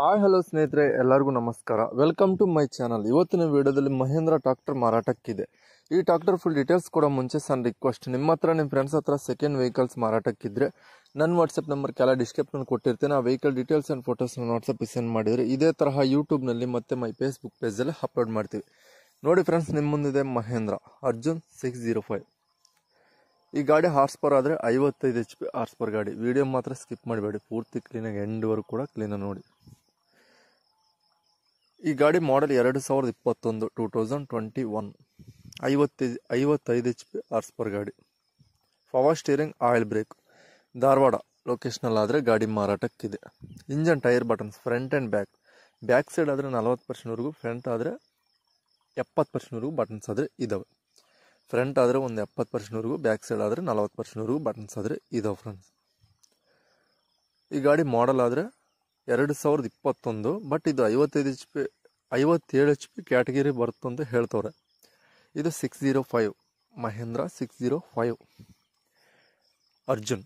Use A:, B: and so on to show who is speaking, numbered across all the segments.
A: hi hello ಸ್ನೇಹಿತರೆ ಎಲ್ಲರಿಗೂ ನಮಸ್ಕಾರ ವೆಲ್ಕಮ್ ಟು ಮೈ ಚಾನಲ್ ಇವತ್ತಿನ ವಿಡಿಯೋದಲ್ಲಿ ಮಹೇಂದ್ರ ಟ್ರಾಕ್ಟರ್ ಮಾರಾಟಕ್ಕಿದೆ ಈ ಟ್ರಾಕ್ಟರ್ ಫುಲ್ ಡೀಟೇಲ್ಸ್ ಕೂಡ ಮುಂಚೆ ಸಣ್ಣ ರಿಕ್ವೆಸ್ಟ್ ನಿಮ್ಮ ಹತ್ರ ನಿಮ್ಮ ಫ್ರೆಂಡ್ಸ್ ಹತ್ರ ಸೆಕೆಂಡ್ ವೆಹಿಕಲ್ಸ್ ಮಾರಾಟಕ್ಕಿದ್ರೆ ನನ್ನ ವಾಟ್ಸಪ್ ನಂಬರ್ ಕೆಲ ಡಿಸ್ಕ್ರಿಪ್ಷನ್ ಕೊಟ್ಟಿರ್ತೀನಿ ಆ ವೆಹಿಕಲ್ ಡೀಟೇಲ್ಸ್ ಆ್ಯಂಡ್ ಫೋಟೋಸ್ನ ವಾಟ್ಸಪ್ಪಿಗೆ ಸೆಂಡ್ ಮಾಡಿದರೆ ಇದೇ ತರಹ ಯೂಟ್ಯೂಬ್ನಲ್ಲಿ ಮತ್ತು ಮೈ ಫೇಸ್ಬುಕ್ ಪೇಜಲ್ಲಿ ಅಪ್ಲೋಡ್ ಮಾಡ್ತೀವಿ ನೋಡಿ ಫ್ರೆಂಡ್ಸ್ ನಿಮ್ಮ ಮುಂದಿದೆ Mahindra Arjun six zero five ಈ ಗಾಡಿ ಹಾರ್ಸ್ ಪವರ್ ಆದರೆ ಐವತ್ತೈದು ಎಚ್ ಪಿ ಹಾರ್ಸ್ ಗಾಡಿ ವಿಡಿಯೋ ಮಾತ್ರ ಸ್ಕಿಪ್ ಮಾಡಬೇಡಿ ಪೂರ್ತಿ ಕ್ಲೀನಾಗಿ ಎಂಡ್ವರೆಗೂ ಕೂಡ ಕ್ಲೀನಾಗಿ ನೋಡಿ ಈ ಗಾಡಿ ಮಾಡೆಲ್ ಎರಡು ಸಾವಿರದ ಇಪ್ಪತ್ತೊಂದು ಟೂ ತೌಸಂಡ್ ಟ್ವೆಂಟಿ ಒನ್ ಐವತ್ತೈದು ಐವತ್ತೈದು ಎಚ್ ಪಿ ಆರ್ಸ್ ಪರ್ ಗಾಡಿ power steering oil brake Dharwad ಲೊಕೇಶ್ನಲ್ಲಾದರೆ ಆದರೆ ಗಾಡಿ ಮಾರಾಟಕ್ಕಿದೆ engine tyre buttons front and back back side ಆದರೆ ನಲವತ್ತು ಪರ್ಸೆಂಟ್ವರೆಗೂ ಫ್ರಂಟ್ ಆದರೆ ಎಪ್ಪತ್ತು ಪರ್ಸೆಂಟ್ವರೆಗೂ ಬಟನ್ಸ್ ಆದರೆ ಇದ್ದಾವೆ ಫ್ರಂಟ್ ಆದರೆ ಒಂದು ಎಪ್ಪತ್ತು ಪರ್ಸೆಂಟ್ವರೆಗೂ ಬ್ಯಾಕ್ ಸೈಡ್ ಆದರೆ ನಲವತ್ತು ಪರ್ಸೆಂಟ್ವರೆಗೂ ಬಟನ್ಸ್ ಆದರೆ ಇದಾವೆ ಫ್ರೆಂಡ್ಸ್ ಈ ಗಾಡಿ ಮಾಡಲ್ ಆದರೆ ಎರಡು ಸಾವಿರದ ಇಪ್ಪತ್ತೊಂದು ಬಟ್ ಇದು ಐವತ್ತೈದು ಎಚ್ ಪಿ ಐವತ್ತೇಳು ಎಚ್ ಪಿ ಕ್ಯಾಟಗಿರಿ ಬರುತ್ತೆ ಅಂತ ಹೇಳ್ತವ್ರೆ ಇದು six zero five Mahindra six zero five Arjun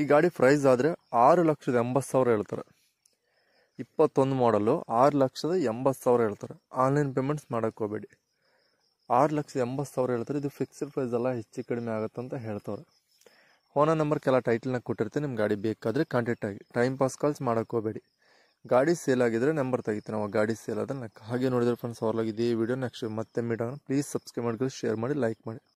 A: ಈ ಗಾಡಿ ಪ್ರೈಸ್ ಆದರೆ ಆರು ಲಕ್ಷದ ಎಂಬತ್ತು ಸಾವಿರ ಹೇಳ್ತಾರೆ ಇಪ್ಪತ್ತೊಂದು ಮಾಡಲು ಆರು ಲಕ್ಷದ ಎಂಬತ್ತು ಸಾವಿರ ಹೇಳ್ತಾರೆ ಆನ್ಲೈನ್ ಪೇಮೆಂಟ್ಸ್ ಹೋಗ್ಬೇಡಿ ಆರು ಲಕ್ಷದ ಎಂಬತ್ತು ಸಾವಿರ ಹೇಳ್ತಾರೆ ಇದು ಫಿಕ್ಸ್ಡ್ ಪ್ರೈಸ್ ಎಲ್ಲ ಹೆಚ್ಚು ಕಡಿಮೆ ಆಗುತ್ತಂತ ಹೇಳ್ತವ್ರೆ ಫೋನ ನಂಬರ್ಗೆಲ್ಲ ಟೈಟಲ್ನ ಕೊಟ್ಟಿರ್ತೀನಿ ನಿಮ್ಮ ಗಾಡಿ ಬೇಕಾದರೆ ಕಾಂಟ್ಯಾಕ್ಟ್ ಆಗಿ ಟೈಮ್ ಪಾಸ್ ಕಾಲ್ಸ್ ಮಾಡೋಕ್ಕೆ ಗಾಡಿ ಸೇಲ್ ಆಗಿದ್ರೆ ನಂಬರ್ ತೆಗಿತೀನಿ ನಾವು ಗಾಡಿ ಸೇಲ್ ಆದ್ರೆ ಹಾಗೆ ನೋಡಿದ್ರೆ ಫ್ರೆಂಡ್ಸ್ ಅವ್ರಲಾಗಿದೆ ಇದೇ ವಿಡಿಯೋ ನೆಕ್ಸ್ಟ್ ಮತ್ತೆ ಮೀಟ್ ಆಗೋಣ ಪ್ಲೀಸ್ ಸಬ್ಸ್ಕ್ರೈಬ್ ಮಾಡ್ಕೊಳ್ಳಿ ಶೇರ್ ಮಾಡಿ ಲೈಕ್ ಮಾಡಿ